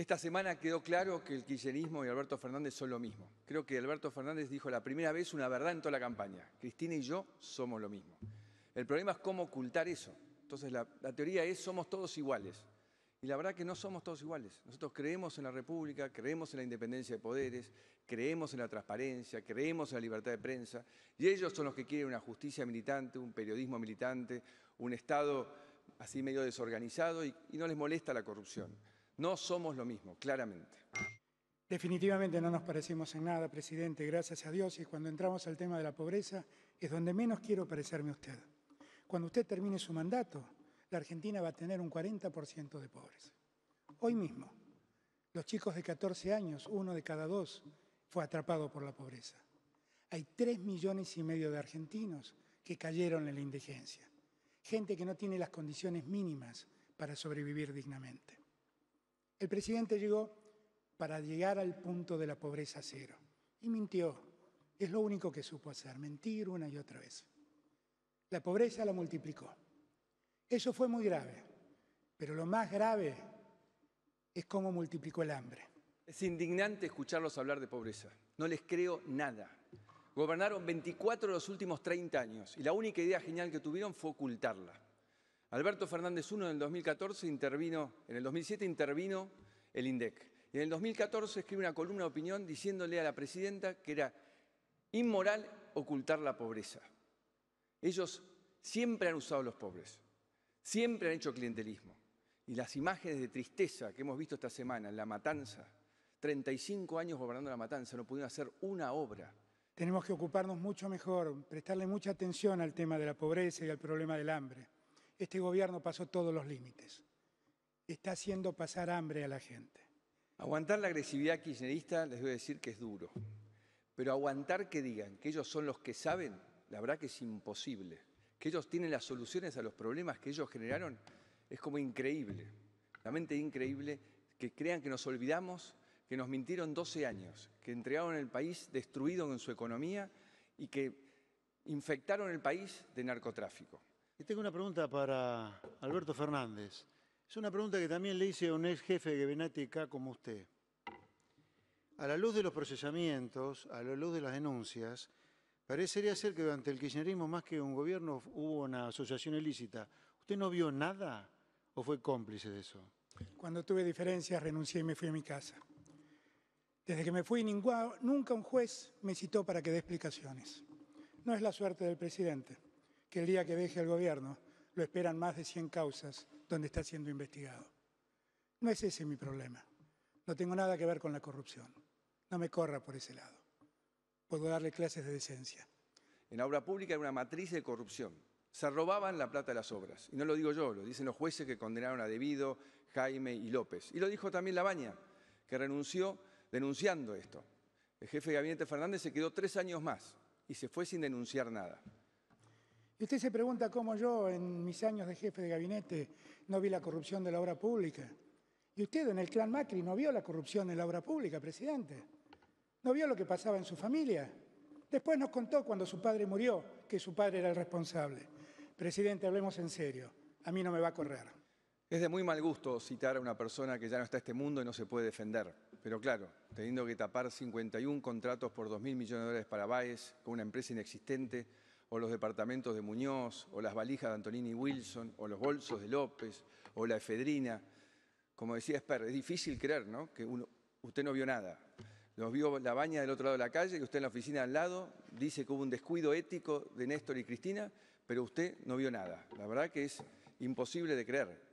Esta semana quedó claro que el kirchnerismo y Alberto Fernández son lo mismo. Creo que Alberto Fernández dijo la primera vez una verdad en toda la campaña. Cristina y yo somos lo mismo. El problema es cómo ocultar eso. Entonces la, teoría es somos todos iguales. Y la verdad que no somos todos iguales. Nosotros creemos en la República, creemos en la independencia de poderes, creemos en la transparencia, creemos en la libertad de prensa. Y ellos son los que quieren una justicia militante, un periodismo militante, un Estado así medio desorganizado y no les molesta la corrupción. No somos lo mismo, claramente. Definitivamente no nos parecemos en nada, presidente, gracias a Dios. Y cuando entramos al tema de la pobreza es donde menos quiero parecerme a usted. Cuando usted termine su mandato, la Argentina va a tener un 40% de pobres. Hoy mismo, los chicos de 14 años, uno de cada dos, fue atrapado por la pobreza. Hay 3 millones y medio de argentinos que cayeron en la indigencia. Gente que no tiene las condiciones mínimas para sobrevivir dignamente. El presidente llegó para llegar al punto de la pobreza cero y mintió. Es lo único que supo hacer, mentir una y otra vez. La pobreza la multiplicó. Eso fue muy grave, pero lo más grave es cómo multiplicó el hambre. Es indignante escucharlos hablar de pobreza. No les creo nada. Gobernaron 24 de los últimos 30 años y la única idea genial que tuvieron fue ocultarla. Alberto Fernández I en el 2014 intervino, en el 2007 intervino el INDEC. Y en el 2014 escribe una columna de opinión diciéndole a la presidenta que era inmoral ocultar la pobreza. Ellos siempre han usado a los pobres, siempre han hecho clientelismo. Y las imágenes de tristeza que hemos visto esta semana en La Matanza, 35 años gobernando La Matanza, no pudieron hacer una obra. Tenemos que ocuparnos mucho mejor, prestarle mucha atención al tema de la pobreza y al problema del hambre. Este gobierno pasó todos los límites. Está haciendo pasar hambre a la gente. Aguantar la agresividad kirchnerista, les voy a decir que es duro. Pero aguantar que digan que ellos son los que saben, la verdad que es imposible. Que ellos tienen las soluciones a los problemas que ellos generaron, es como increíble. Realmente increíble que crean que nos olvidamos, que nos mintieron 12 años, que entregaron el país destruido en su economía y que infectaron el país de narcotráfico. Y tengo una pregunta para Alberto Fernández. Es una pregunta que también le hice a un ex jefe de gabinete como usted. A la luz de los procesamientos, a la luz de las denuncias, parecería ser que durante el kirchnerismo, más que un gobierno, hubo una asociación ilícita. ¿Usted no vio nada o fue cómplice de eso? Cuando tuve diferencias renuncié y me fui a mi casa. Desde que me fui, nunca un juez me citó para que dé explicaciones. No es la suerte del presidente que el día que deje el gobierno lo esperan más de 100 causas donde está siendo investigado. No es ese mi problema. No tengo nada que ver con la corrupción. No me corra por ese lado. Puedo darle clases de decencia. En la obra pública era una matriz de corrupción. Se robaban la plata de las obras. Y no lo digo yo, lo dicen los jueces que condenaron a Debido, Jaime y López. Y lo dijo también Labaña, que renunció denunciando esto. El jefe de gabinete Fernández se quedó tres años más y se fue sin denunciar nada. Y usted se pregunta cómo yo, en mis años de jefe de gabinete, no vi la corrupción de la obra pública. Y usted en el clan Macri no vio la corrupción en la obra pública, presidente. No vio lo que pasaba en su familia. Después nos contó cuando su padre murió que su padre era el responsable. Presidente, hablemos en serio. A mí no me va a correr. Es de muy mal gusto citar a una persona que ya no está en este mundo y no se puede defender. Pero claro, teniendo que tapar 51 contratos por 2.000 millones de dólares para Baez con una empresa inexistente, o los departamentos de Muñoz, o las valijas de Antonini Wilson, o los bolsos de López, o la efedrina. Como decía Esper, es difícil creer, ¿no? Que uno, usted no vio nada. Nos vio la baña del otro lado de la calle y usted en la oficina al lado dice que hubo un descuido ético de Néstor y Cristina, pero usted no vio nada. La verdad que es imposible de creer.